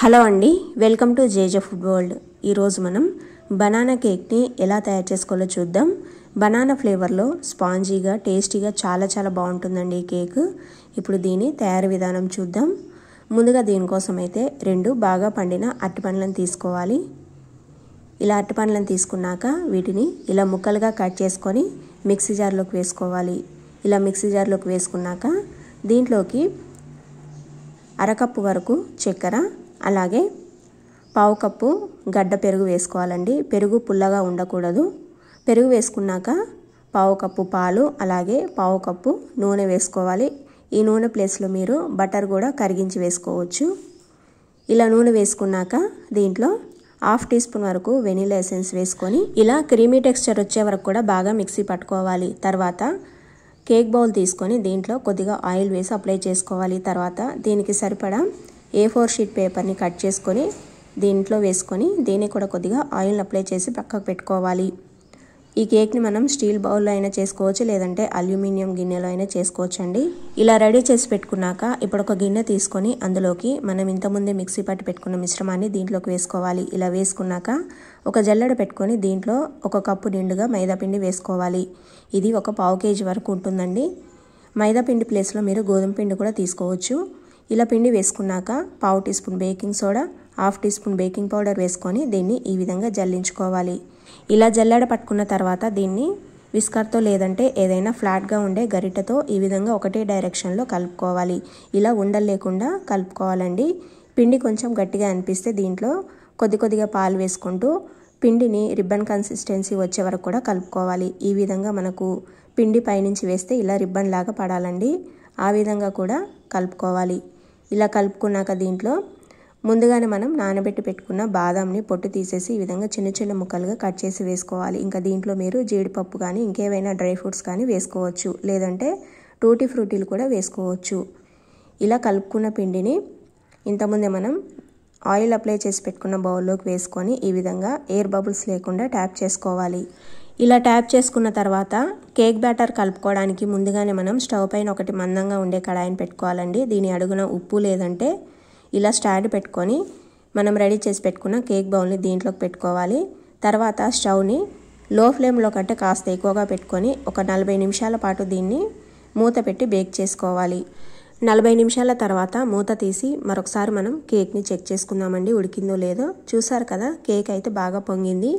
hello అండి welcome to జేజ food world ఈరోజు మనం బనానా కేక్ని ఎలా తయారు చేసుకోవాలో చూద్దాం బనానా ఫ్లేవర్లో స్పాంజీగా టేస్టీగా చాలా చాలా బాగుంటుందండి ఈ కేక్ ఇప్పుడు దీని తయారు విధానం చూద్దాం ముందుగా దీనికోసం అయితే రెండు బాగా పండిన అరటిపండ్లను తీసుకోవాలి ఇలా అరటిపండ్లను తీసుకున్నాక వీటిని ఇలా ముక్కలుగా కట్ చేసుకొని మిక్సీ జార్లోకి వేసుకోవాలి ఇలా మిక్సీ జార్లోకి వేసుకున్నాక దీంట్లోకి అరకప్పు వరకు చక్కెర అలాగే పావు కప్పు గడ్డ పెరుగు వేసుకోవాలండి పెరుగు పుల్లగా ఉండకూడదు పెరుగు వేసుకున్నాక పావు కప్పు పాలు అలాగే పావు కప్పు నూనె వేసుకోవాలి ఈ నూనె ప్లేస్లో మీరు బటర్ కూడా కరిగించి వేసుకోవచ్చు ఇలా నూనె వేసుకున్నాక దీంట్లో హాఫ్ టీ స్పూన్ వరకు వెనీలా ఎసెన్స్ వేసుకొని ఇలా క్రీమీ టెక్స్చర్ వచ్చే వరకు కూడా బాగా మిక్సీ పట్టుకోవాలి తర్వాత కేక్ బౌల్ తీసుకొని దీంట్లో కొద్దిగా ఆయిల్ వేసి అప్లై చేసుకోవాలి తర్వాత దీనికి సరిపడా ఏ ఫోర్ షీట్ పేపర్ని కట్ చేసుకొని దీంట్లో వేసుకొని దీన్ని కూడా కొద్దిగా ఆయిల్ని అప్లై చేసి పక్కకు పెట్టుకోవాలి ఈ కేక్ని మనం స్టీల్ బౌల్లో అయినా చేసుకోవచ్చు లేదంటే అల్యూమినియం గిన్నెలో అయినా చేసుకోవచ్చండి ఇలా రెడీ చేసి పెట్టుకున్నాక ఇప్పుడు ఒక గిన్నె తీసుకొని అందులోకి మనం ఇంతకుముందే మిక్సీ పట్టి పెట్టుకున్న మిశ్రమాన్ని దీంట్లోకి వేసుకోవాలి ఇలా వేసుకున్నాక ఒక జల్లెడ పెట్టుకొని దీంట్లో ఒక కప్పు నిండుగా మైదాపిండి వేసుకోవాలి ఇది ఒక పావు కేజీ వరకు ఉంటుందండి మైదాపిండి ప్లేస్లో మీరు గోధుమ పిండి కూడా తీసుకోవచ్చు ఇలా పిండి వేసుకున్నాక పావు teaspoon baking soda half teaspoon baking powder వేసుకొని దీన్ని ఈ విధంగా జల్లించుకోవాలి ఇలా జల్లెడ పట్టుకున్న తర్వాత దీన్ని విస్కర్తో లేదంటే ఏదైనా ఫ్లాట్గా ఉండే గరిటతో ఈ విధంగా ఒకటే డైరెక్షన్లో కలుపుకోవాలి ఇలా ఉండలు లేకుండా కలుపుకోవాలండి పిండి కొంచెం గట్టిగా అనిపిస్తే దీంట్లో కొద్ది కొద్దిగా పాలు వేసుకుంటూ పిండిని రిబ్బన్ కన్సిస్టెన్సీ వచ్చే వరకు కూడా కలుపుకోవాలి ఈ విధంగా మనకు పిండి పైనుంచి వేస్తే ఇలా రిబ్బన్ లాగా పడాలండి ఆ విధంగా కూడా కలుపుకోవాలి ఇలా కలుపుకున్నాక దీంట్లో ముందుగానే మనం నానబెట్టి పెట్టుకున్న బాదాంని పొట్టు తీసేసి ఈ విధంగా చిన్న చిన్న ముక్కలుగా కట్ చేసి వేసుకోవాలి ఇంకా దీంట్లో మీరు జీడిపప్పు కానీ ఇంకేవైనా డ్రై ఫ్రూట్స్ కానీ వేసుకోవచ్చు లేదంటే టూటీ ఫ్రూటీలు కూడా వేసుకోవచ్చు ఇలా కలుపుకున్న పిండిని ఇంతకుముందే మనం ఆయిల్ అప్లై చేసి పెట్టుకున్న బౌల్లోకి వేసుకొని ఈ విధంగా ఎయిర్ బబుల్స్ లేకుండా ట్యాప్ చేసుకోవాలి ఇలా ట్యాప్ చేసుకున్న తర్వాత కేక్ బ్యాటర్ కలుపుకోవడానికి ముందుగానే మనం స్టవ్ పైన ఒకటి మందంగా ఉండే కడాయిని పెట్టుకోవాలండి దీని అడుగున ఉప్పు లేదంటే ఇలా స్టాండ్ పెట్టుకొని మనం రెడీ చేసి పెట్టుకున్న కేక్ బౌల్ని దీంట్లోకి పెట్టుకోవాలి తర్వాత స్టవ్ని లో ఫ్లేమ్లో కంటే కాస్త ఎక్కువగా పెట్టుకొని ఒక నలభై నిమిషాల పాటు దీన్ని మూత పెట్టి బేక్ చేసుకోవాలి నలభై నిమిషాల తర్వాత మూత తీసి మరొకసారి మనం కేక్ని చెక్ చేసుకుందామండి ఉడికిందో లేదో చూసారు కదా కేక్ అయితే బాగా పొంగింది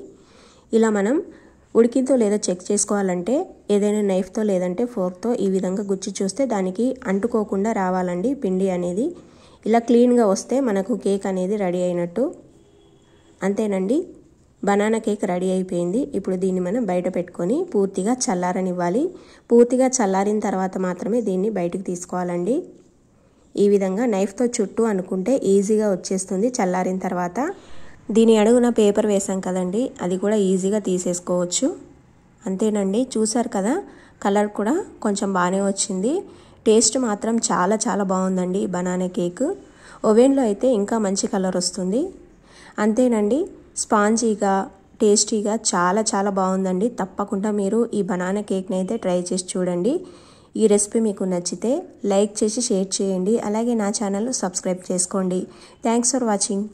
ఇలా మనం ఉడికితో లేదో చెక్ చేసుకోవాలంటే ఏదైనా నైఫ్తో లేదంటే ఫోర్క్తో ఈ విధంగా గుచ్చి చూస్తే దానికి అంటుకోకుండా రావాలండి పిండి అనేది ఇలా క్లీన్గా వస్తే మనకు కేక్ అనేది రెడీ అయినట్టు అంతేనండి బనానా కేక్ రెడీ అయిపోయింది ఇప్పుడు దీన్ని మనం బయట పెట్టుకొని పూర్తిగా చల్లారనివ్వాలి పూర్తిగా చల్లారిన తర్వాత మాత్రమే దీన్ని బయటకు తీసుకోవాలండి ఈ విధంగా నైఫ్తో చుట్టూ అనుకుంటే ఈజీగా వచ్చేస్తుంది చల్లారిన తర్వాత దీని అడుగున పేపర్ వేసాం కదండి అది కూడా ఈజీగా తీసేసుకోవచ్చు అంతేనండి చూసారు కదా కలర్ కూడా కొంచెం బాగానే వచ్చింది టేస్ట్ మాత్రం చాలా చాలా బాగుందండి బనానా కేక్ ఓవెన్లో అయితే ఇంకా మంచి కలర్ వస్తుంది అంతేనండి స్పాంజీగా టేస్టీగా చాలా చాలా బాగుందండి తప్పకుండా మీరు ఈ బనానా కేక్ని అయితే ట్రై చేసి చూడండి ఈ రెసిపీ మీకు నచ్చితే లైక్ చేసి షేర్ చేయండి అలాగే నా ఛానల్ సబ్స్క్రైబ్ చేసుకోండి థ్యాంక్స్ ఫర్ వాచింగ్